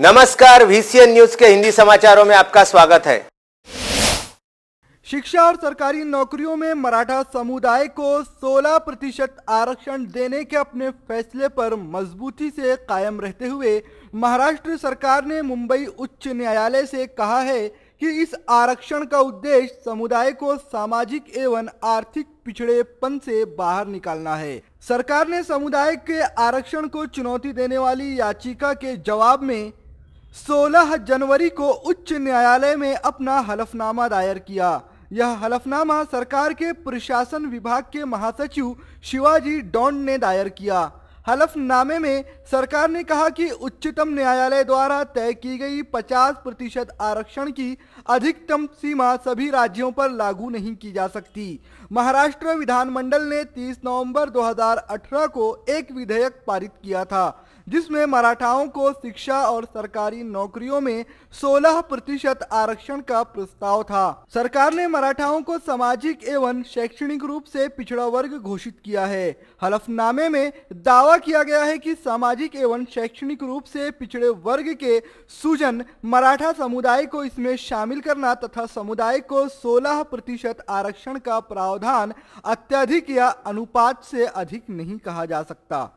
नमस्कार VCN news के हिंदी समाचारों में आपका स्वागत है शिक्षा और सरकारी नौकरियों में मराठा समुदाय को 16 प्रतिशत आरक्षण देने के अपने फैसले पर मजबूती से कायम रहते हुए महाराष्ट्र सरकार ने मुंबई उच्च न्यायालय से कहा है कि इस आरक्षण का उद्देश्य समुदाय को सामाजिक एवं आर्थिक पिछड़ेपन से बाहर निकालना है सरकार ने समुदाय के आरक्षण को चुनौती देने वाली याचिका के जवाब में 16 जनवरी को उच्च न्यायालय में अपना हलफनामा दायर किया यह हलफनामा सरकार के प्रशासन विभाग के महासचिव शिवाजी डॉन ने दायर किया हलफनामे में सरकार ने कहा कि उच्चतम न्यायालय द्वारा तय की गई 50 प्रतिशत आरक्षण की अधिकतम सीमा सभी राज्यों पर लागू नहीं की जा सकती महाराष्ट्र विधानमंडल ने 30 नवंबर 2018 को एक विधेयक पारित किया था जिसमें मराठाओं को शिक्षा और सरकारी नौकरियों में 16 प्रतिशत आरक्षण का प्रस्ताव था सरकार ने मराठाओं को सामाजिक एवं शैक्षणिक रूप से पिछड़ा वर्ग घोषित किया है हलफनामे में दावा किया गया है कि सामाजिक एवं शैक्षणिक रूप से पिछड़े वर्ग के सूजन मराठा समुदाय को इसमें शामिल करना तथा समुदाय को 16 प्रतिशत आरक्षण का प्रावधान अत्यधिक या अनुपात से अधिक नहीं कहा जा सकता